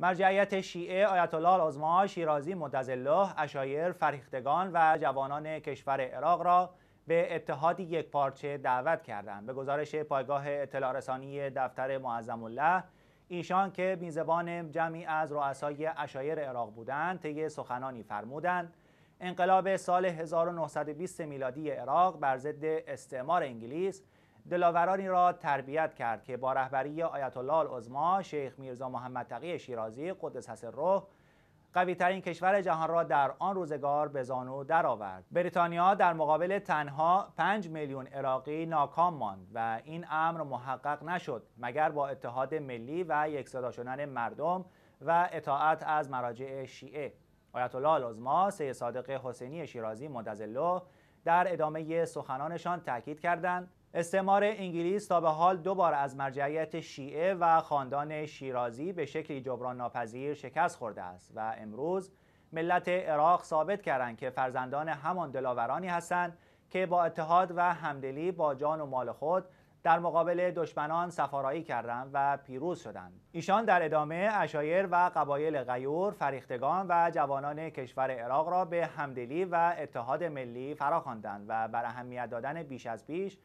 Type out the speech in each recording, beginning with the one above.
مرجعیت شیعه آیت الله العظما شیرازی متزله اشایر فریختگان و جوانان کشور عراق را به اتحادی یک پارچه دعوت کردند به گزارش پایگاه اطلاع رسانی دفتر معظم الله ایشان که میزبان جمعی از رؤسای اشایر عراق بودند طی سخنانی فرمودند انقلاب سال 1920 میلادی عراق بر ضد استعمار انگلیس دلاورانی را تربیت کرد که با رهبری آیت الله العظما شیخ میرزا محمد تقی شیرازی قدس حسن روح قوی ترین کشور جهان را در آن روزگار به زانو درآورد. بریتانیا در مقابل تنها 5 میلیون عراقی ناکام ماند و این امر محقق نشد مگر با اتحاد ملی و یکصدا شدن مردم و اطاعت از مراجع شیعه. آیت الله العظما سید صادق حسینی شیرازی مدظله در ادامه سخنانشان تاکید کردند استعمار انگلیس تا به حال دو بار از مرجعیت شیعه و خاندان شیرازی به شکلی جبران ناپذیر شکست خورده است و امروز ملت عراق ثابت کردند که فرزندان همان دلاورانی هستند که با اتحاد و همدلی با جان و مال خود در مقابل دشمنان سفارایی کردند و پیروز شدند ایشان در ادامه اشایر و قبایل غیور فریختگان و جوانان کشور عراق را به همدلی و اتحاد ملی فراخواندند و بر اهمیت دادن بیش از پیش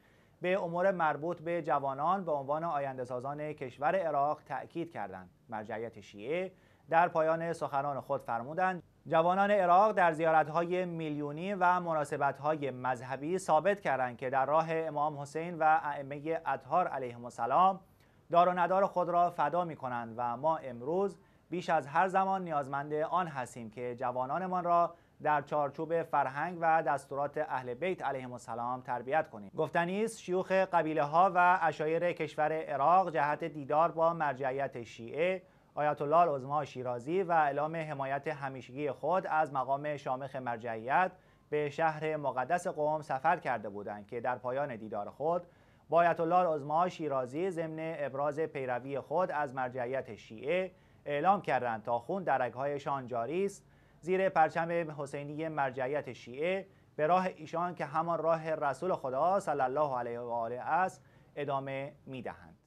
به امور مربوط به جوانان به عنوان آینده سازان کشور عراق تأکید کردند مرجعیت شیعه در پایان سخنان خود فرمودند جوانان عراق در زیارتهای میلیونی و مناسبتهای مذهبی ثابت کردند که در راه امام حسین و ائمه اطهار علیهم السلام دار و ندار خود را فدا می کنند و ما امروز بیش از هر زمان نیازمند آن هستیم که جوانانمان را در چارچوب فرهنگ و دستورات اهل بیت علیه السلام تربیت کنیم گفتنی است شیوخ قبیله ها و اشایر کشور عراق جهت دیدار با مرجعیت شیعه آیت الله العظما شیرازی و اعلام حمایت همیشگی خود از مقام شامخ مرجعیت به شهر مقدس قوم سفر کرده بودند که در پایان دیدار خود با آیت الله شیرازی ضمن ابراز پیروی خود از مرجعیت شیعه اعلام کردند تا خون درگهایشان جاری است زیر پرچم حسینی مرجعیت شیعه به راه ایشان که همان راه رسول خدا صلی الله علیه و آله است ادامه میدهند